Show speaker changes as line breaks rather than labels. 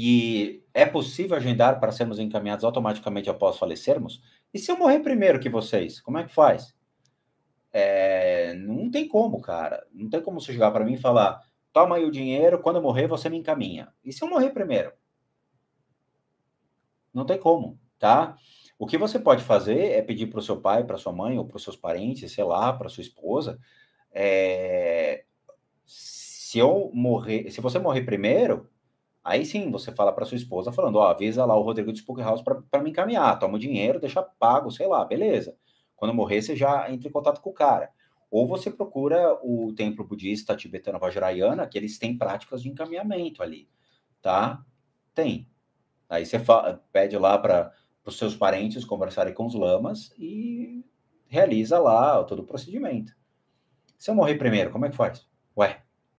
e é possível agendar para sermos encaminhados automaticamente após falecermos? E se eu morrer primeiro que vocês, como é que faz? É, não tem como, cara. Não tem como você chegar para mim e falar: toma aí o dinheiro, quando eu morrer você me encaminha. E se eu morrer primeiro? Não tem como, tá? O que você pode fazer é pedir para o seu pai, para sua mãe ou para os seus parentes, sei lá, para sua esposa. É, se eu morrer, se você morrer primeiro, Aí sim, você fala para sua esposa falando, ó, avisa lá o Rodrigo de House para me encaminhar, toma o dinheiro, deixa pago, sei lá, beleza. Quando morrer, você já entra em contato com o cara. Ou você procura o templo budista tibetano Vajrayana, que eles têm práticas de encaminhamento ali, tá? Tem. Aí você fala, pede lá para os seus parentes conversarem com os lamas e realiza lá todo o procedimento. Se eu morrer primeiro, como é que faz? Ué,